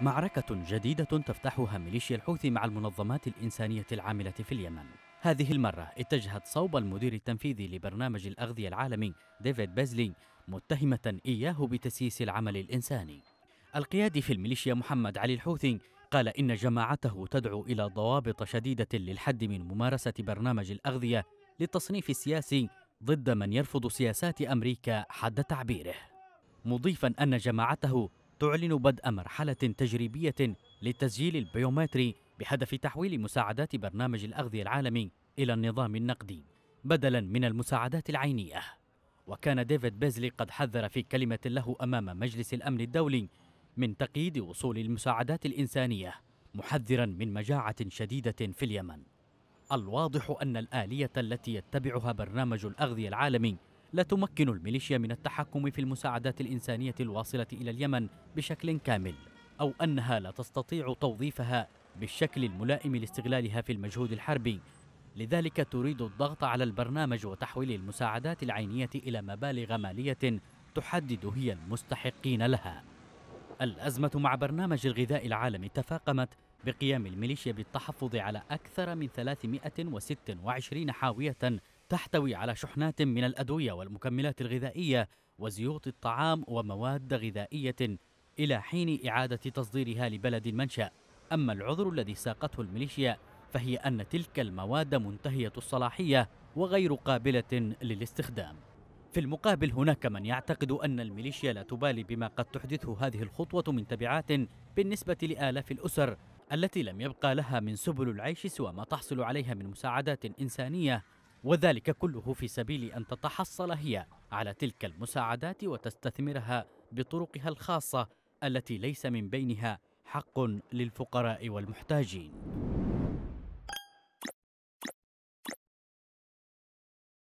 معركة جديدة تفتحها ميليشيا الحوثي مع المنظمات الإنسانية العاملة في اليمن هذه المرة اتجهت صوب المدير التنفيذي لبرنامج الأغذية العالمي ديفيد بيزلي متهمة إياه بتسييس العمل الإنساني القيادي في الميليشيا محمد علي الحوثي قال إن جماعته تدعو إلى ضوابط شديدة للحد من ممارسة برنامج الأغذية للتصنيف السياسي ضد من يرفض سياسات أمريكا حد تعبيره مضيفا أن جماعته تعلن بدء مرحلة تجريبية للتسجيل البيومتري بهدف تحويل مساعدات برنامج الأغذية العالمي إلى النظام النقدي بدلا من المساعدات العينية وكان ديفيد بيزلي قد حذر في كلمة له أمام مجلس الأمن الدولي من تقييد وصول المساعدات الإنسانية محذرا من مجاعة شديدة في اليمن الواضح أن الآلية التي يتبعها برنامج الأغذية العالمي لا تمكن الميليشيا من التحكم في المساعدات الإنسانية الواصلة إلى اليمن بشكل كامل أو أنها لا تستطيع توظيفها بالشكل الملائم لاستغلالها في المجهود الحربي لذلك تريد الضغط على البرنامج وتحويل المساعدات العينية إلى مبالغ مالية تحدد هي المستحقين لها الأزمة مع برنامج الغذاء العالمي تفاقمت بقيام الميليشيا بالتحفظ على أكثر من 326 حاوية تحتوي على شحنات من الأدوية والمكملات الغذائية وزيوت الطعام ومواد غذائية إلى حين إعادة تصديرها لبلد المنشأ أما العذر الذي ساقته الميليشيا فهي أن تلك المواد منتهية الصلاحية وغير قابلة للاستخدام في المقابل هناك من يعتقد أن الميليشيا لا تبالي بما قد تحدثه هذه الخطوة من تبعات بالنسبة لآلاف الأسر التي لم يبقى لها من سبل العيش سوى ما تحصل عليها من مساعدات إنسانية وذلك كله في سبيل أن تتحصل هي على تلك المساعدات وتستثمرها بطرقها الخاصة التي ليس من بينها حق للفقراء والمحتاجين